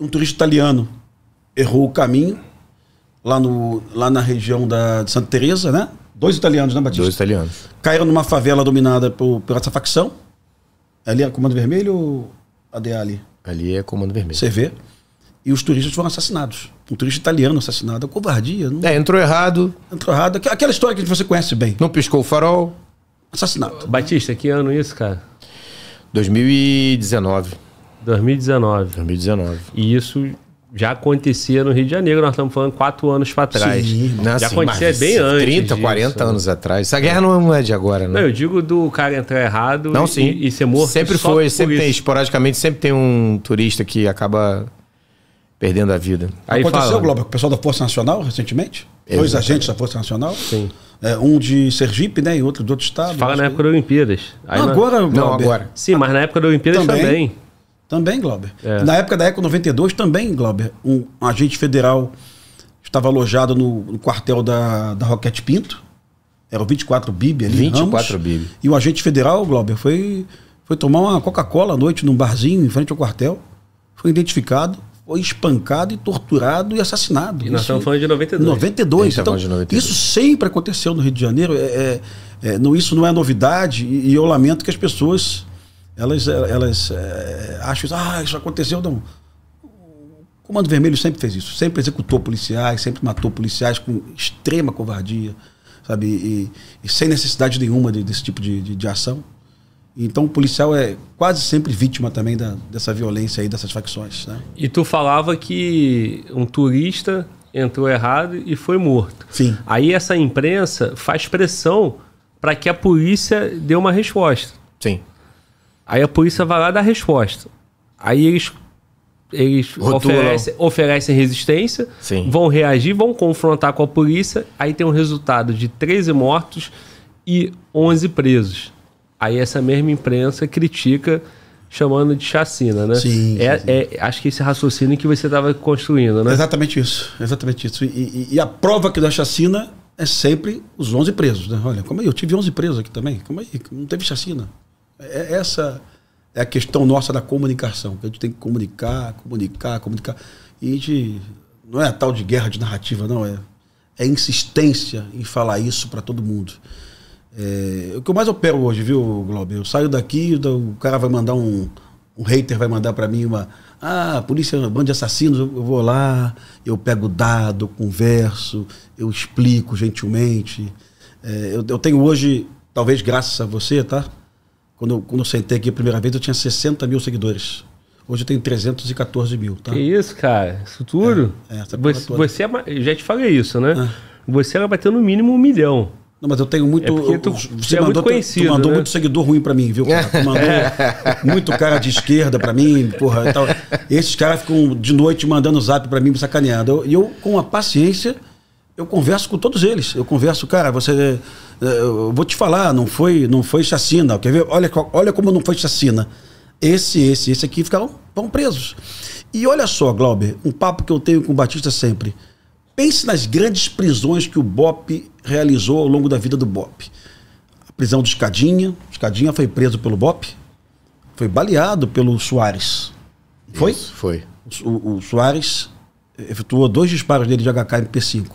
um turista italiano errou o caminho lá, no, lá na região da, de Santa Teresa, né? Dois italianos, né, Batista? Dois italianos. Caíram numa favela dominada por, por essa facção. Ali é Comando Vermelho ou ADA ali? Ali é Comando Vermelho. Você vê? E os turistas foram assassinados. Um turista italiano assassinado. Covardia. Não... É, entrou errado. Entrou errado. Aquela história que você conhece bem. Não piscou o farol. Assassinato. Batista, que ano isso, cara? 2019. 2019. 2019. E isso já acontecia no Rio de Janeiro, nós estamos falando quatro anos para trás. Sim, já assim, acontecia bem antes. 30, 40 disso. Né? anos atrás. Essa guerra não é de agora, né? Não, eu digo do cara entrar errado não, sim. E, ser morto. Sempre foi, sempre tem, esporadicamente, sempre tem um turista que acaba perdendo a vida. Aí Aconteceu, fala, Globo, com o pessoal da Força Nacional recentemente? Exatamente. Dois agentes da Força Nacional? Sim. É, um de Sergipe, né? E outro de outro estado. Fala na época da Olimpíadas. Aí não, agora, não, não, agora. Sim, mas na época da Olimpíadas também. também. Também, Glauber. É. Na época da Eco 92, também, Glauber, um agente federal estava alojado no, no quartel da, da Roquete Pinto. Era o 24 Bib ali. 24 Ramos, Bib. E o agente federal, Glauber, foi, foi tomar uma Coca-Cola à noite num barzinho em frente ao quartel. Foi identificado, foi espancado e torturado e assassinado. E nós estamos falando de 92. 92. Então, de 92. Isso sempre aconteceu no Rio de Janeiro. É, é, é, não, isso não é novidade e, e eu lamento que as pessoas elas, eh, elas é, acham, ah, isso aconteceu. Não. O Comando Vermelho sempre fez isso, sempre executou policiais, sempre matou policiais com extrema covardia, sabe? E, e sem necessidade nenhuma de, desse tipo de, de, de, ação. Então o policial é quase sempre vítima também da, dessa violência aí, dessas facções. Né? E tu falava que um turista entrou errado e foi morto. Sim. Aí essa imprensa faz pressão para que a polícia dê uma resposta. Sim. Aí a polícia vai lá dar resposta. Aí eles, eles oferecem, oferecem, resistência, Sim. vão reagir, vão confrontar com a polícia. Aí tem um resultado de 13 mortos e 11 presos. Aí essa mesma imprensa critica chamando de chacina, né? Sim. É, sim. é acho que esse raciocínio que você estava construindo, né? Exatamente isso, exatamente isso. E, e, e a prova que da chacina é sempre os 11 presos, né? Olha, como aí, é? eu tive 11 presos aqui também. Como aí, é? não teve chacina. É, essa é a questão nossa da comunicação. a gente tem que comunicar, comunicar, comunicar. E a gente, não é a tal de guerra de narrativa, não. É, é insistência em falar isso para todo mundo. É, o que eu mais opero hoje, viu, Globo? Eu saio daqui, o cara vai mandar um. Um hater vai mandar para mim uma. Ah, polícia, bando de assassinos. Eu, vou lá, eu pego dado, converso, eu explico gentilmente. É, eu, eu tenho hoje, talvez graças a você, tá? Quando, quando eu sentei aqui a primeira vez, eu tinha 60 mil seguidores. Hoje eu tenho 314 mil, tá? Que isso, cara. Isso tudo? É, é, você, você é, já te falei isso, né? É. Você vai bater no mínimo um milhão. Não, mas eu tenho muito. É tu, você, é mandou, muito conhecido. Tu mandou né? muito seguidor ruim pra mim, viu, cara? Tu mandou muito cara de esquerda pra mim, porra. E tal. Esses caras ficam de noite mandando zap pra mim, me sacaneando. E eu, eu, com a paciência eu converso com todos eles. Eu converso, cara, você. Eh, eu vou te falar, não foi, não foi chacina. Quer ver? Olha, olha como não foi chacina. Esse, esse, esse aqui ficaram vão presos. E olha só, Glauber, um papo que eu tenho com o Batista sempre. Pense nas grandes prisões que o BOP realizou ao longo da vida do BOP. A prisão do Escadinha. Escadinha foi preso pelo BOP. Foi baleado pelo Soares. Foi? Isso, foi. O, o Soares efetuou dois disparos dele de HK MP5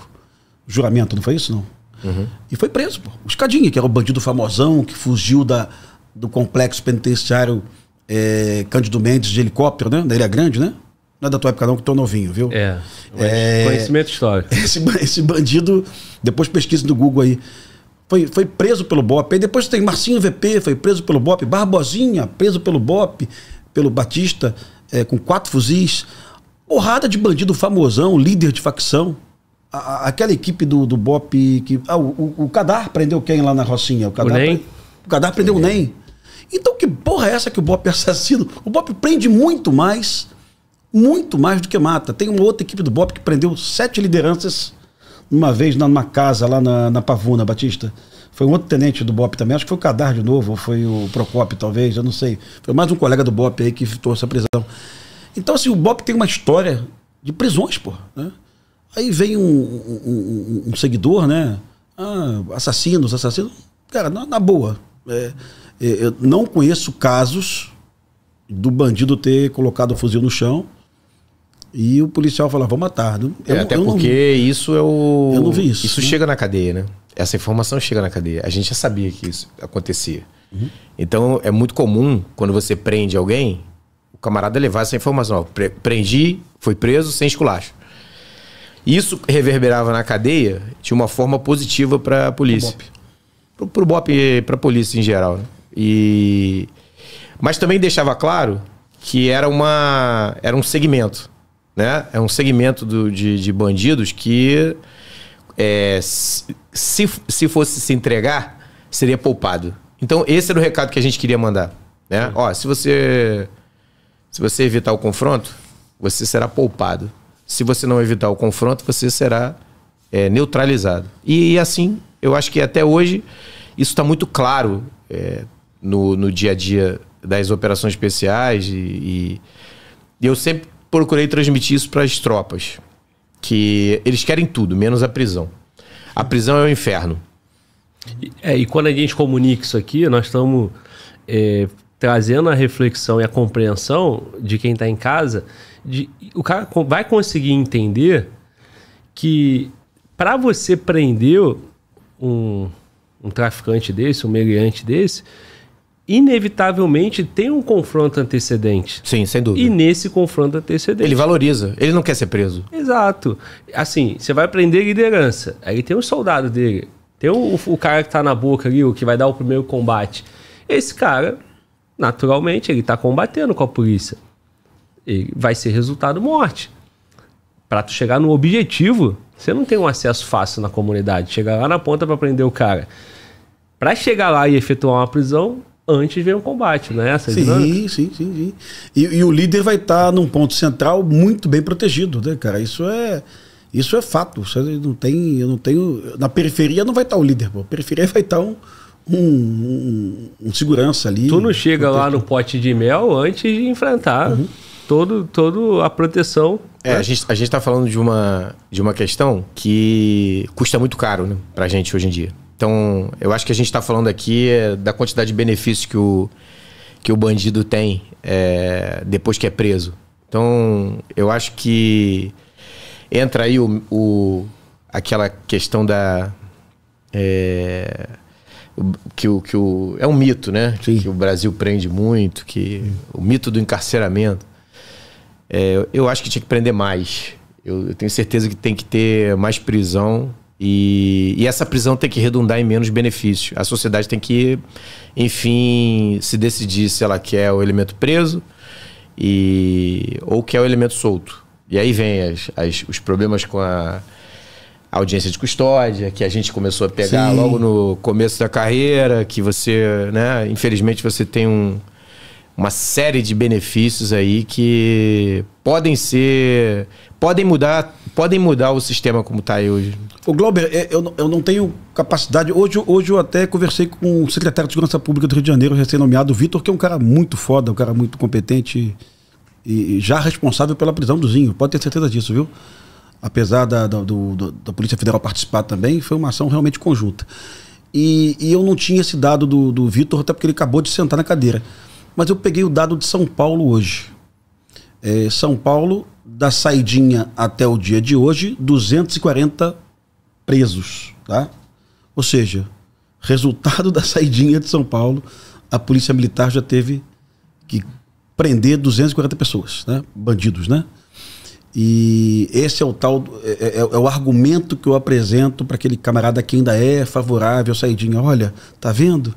juramento, não foi isso, não? Uhum. E foi preso, pô. O Escadinha, que era o bandido famosão, que fugiu da, do complexo penitenciário é, Cândido Mendes de helicóptero, né? Da Ilha Grande, né? Não é da tua época não, que tô é novinho, viu? É. é conhecimento histórico. Esse, esse, bandido, depois pesquisa no Google aí, foi, foi preso pelo BOP. Aí depois tem Marcinho VP, foi preso pelo BOP. Barbosinha, preso pelo BOP, pelo Batista, é, com quatro fuzis. Porrada de bandido famosão, líder de facção a, aquela equipe do, do BOP que. Ah, o, o, Cadar prendeu quem lá na Rocinha? O Cadar, o NEM? Pre, o prendeu o NEM. Então que porra é essa que o BOP é assassino? O BOP prende muito mais, muito mais do que mata. Tem uma outra equipe do BOP que prendeu sete lideranças uma vez numa casa lá na, na Pavuna, Batista. Foi um outro tenente do BOP também, acho que foi o Cadar de novo, ou foi o Procopio talvez, eu não sei. Foi mais um colega do BOP aí que trouxe a prisão. Então, assim, o BOP tem uma história de prisões, porra, né? Aí vem um, um, um, um seguidor, né? Ah, assassinos, assassinos. Cara, na, na boa. É, é, eu não conheço casos do bandido ter colocado o fuzil no chão e o policial falar, vou matar. Eu, é, até porque não, isso é o. Eu não vi isso. Isso né? chega na cadeia, né? Essa informação chega na cadeia. A gente já sabia que isso acontecia. Uhum. Então é muito comum quando você prende alguém, o camarada levar essa informação. Ó, prendi, foi preso sem esculacho. Isso reverberava na cadeia de uma forma positiva para a polícia. Pro BOP. Pro, pro BOP, para a polícia em geral. Né? E... Mas também deixava claro que era, uma, era um segmento. Né? É um segmento do, de, de bandidos que, é, se, se fosse se entregar, seria poupado. Então, esse era o recado que a gente queria mandar. Né? Ó, se você, se você evitar o confronto, você será poupado se você não evitar o confronto, você será é, neutralizado. E, e, assim, eu acho que até hoje isso está muito claro é, no, no dia a dia das operações especiais e, e eu sempre procurei transmitir isso para as tropas, que eles querem tudo, menos a prisão. A prisão é o inferno. É, e quando a gente comunica isso aqui, nós estamos é, trazendo a reflexão e a compreensão de quem está em casa de o cara vai conseguir entender que para você prender um, um traficante desse, um meliante desse, inevitavelmente tem um confronto antecedente. Sim, sem dúvida. E nesse confronto antecedente. Ele valoriza, ele não quer ser preso. Exato. Assim, você vai prender liderança. Aí tem um soldado dele, tem o, o cara que tá na boca ali, o que vai dar o primeiro combate. Esse cara, naturalmente, ele tá combatendo com a polícia vai ser resultado morte. Para tu chegar no objetivo, você não tem um acesso fácil na comunidade. Chegar lá na ponta para prender o cara. Para chegar lá e efetuar uma prisão, antes vem um combate, né? Essa sim, sim, sim, sim, E, e o líder vai estar tá num ponto central muito bem protegido, né, cara? Isso é isso é fato. Você não tem, eu não tenho na periferia não vai estar tá o líder, Na periferia vai estar tá um um, um, um, segurança ali. Tu não chega lá no pote de mel antes de enfrentar. Uhum todo, todo a proteção. É, né? a gente a gente está falando de uma de uma questão que custa muito caro né, a gente hoje em dia. Então, eu acho que a gente está falando aqui é, da quantidade de benefícios que o que o bandido tem é, depois que é preso. Então, eu acho que entra aí o, o aquela questão da é, que o, que o, é um mito, né? Sim. Que o Brasil prende muito, que Sim. o mito do encarceramento. É, eu acho que tinha que prender mais. Eu, eu, tenho certeza que tem que ter mais prisão e, e, essa prisão tem que redundar em menos benefício. A sociedade tem que, enfim, se decidir se ela quer o elemento preso e, ou quer o elemento solto. E aí vem as, as, os problemas com a audiência de custódia, que a gente começou a pegar Sim. logo no começo da carreira, que você, né, infelizmente você tem um uma série de benefícios aí que podem ser. podem mudar, podem mudar o sistema como está aí hoje. O Glauber, é, eu, eu não tenho capacidade. Hoje, hoje eu até conversei com o secretário de Segurança Pública do Rio de Janeiro, recém-nomeado, Vitor, que é um cara muito foda, um cara muito competente e já responsável pela prisão do Zinho. Pode ter certeza disso, viu? Apesar da, da, do, da Polícia Federal participar também, foi uma ação realmente conjunta. E, e eu não tinha esse dado do, do Vitor, até porque ele acabou de sentar na cadeira. Mas eu peguei o dado de São Paulo hoje. É, São Paulo, da saidinha até o dia de hoje, 240 presos, tá? Ou seja, resultado da saidinha de São Paulo, a polícia militar já teve que prender 240 pessoas, né? Bandidos, né? E esse é o tal é, é, é o argumento que eu apresento para aquele camarada que ainda é favorável saidinha. Olha, tá vendo?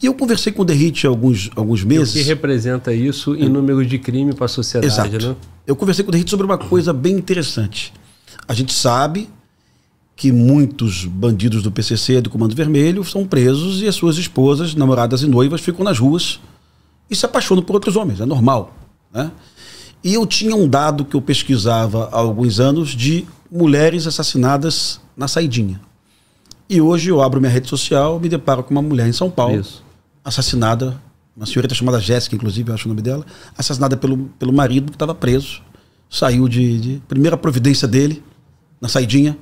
E eu conversei com o Derrite há alguns, alguns meses. E o que representa isso em número de crime para a sociedade, Exato. Né? Eu conversei com o Derrite sobre uma coisa bem interessante. A gente sabe que muitos bandidos do PCC, do Comando Vermelho, são presos e as suas esposas, namoradas e noivas ficam nas ruas e se apaixonam por outros homens. É normal, né? E eu tinha um dado que eu pesquisava há alguns anos de mulheres assassinadas na saidinha. E hoje eu abro minha rede social, me deparo com uma mulher em São Paulo, Isso. assassinada, uma senhorita chamada Jéssica, inclusive, eu acho o nome dela, assassinada pelo, pelo marido que estava preso. Saiu de, de. Primeira providência dele, na saidinha,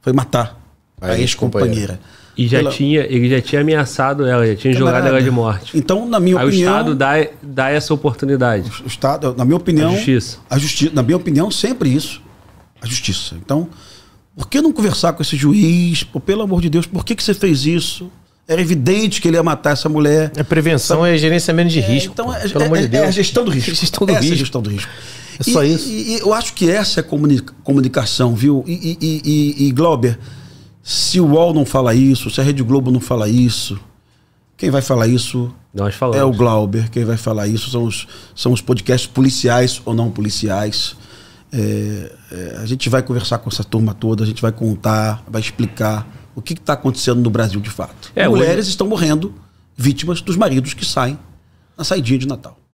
foi matar a ex-companheira. E já tinha, ele já tinha ameaçado ela, já tinha Camarada. jogado ela de morte. Então, na minha Aí opinião. O Estado dá, dá essa oportunidade. O, Estado, na minha opinião. A justiça. A justi na minha opinião, sempre isso. A justiça. Então, por que não conversar com esse juiz? Pô, pelo amor de Deus, por que, que você fez isso? Era evidente que ele ia matar essa mulher. É prevenção então, é gerenciamento de é, risco. Então, pô, é, pelo é, amor de Deus. É a gestão do risco. É gestão do essa risco. É a gestão do risco. É só e, isso. E, e, eu acho que essa é a comunica comunicação, viu? E, e, e, e Glauber se o UOL não fala isso, se a Rede Globo não fala isso, quem vai falar isso é o Glauber. Quem vai falar isso são os, são os podcasts policiais ou não policiais. É, é, a gente vai conversar com essa turma toda, a gente vai contar, vai explicar o que está acontecendo no Brasil de fato. É, Mulheres hoje... estão morrendo vítimas dos maridos que saem na saidinha de Natal.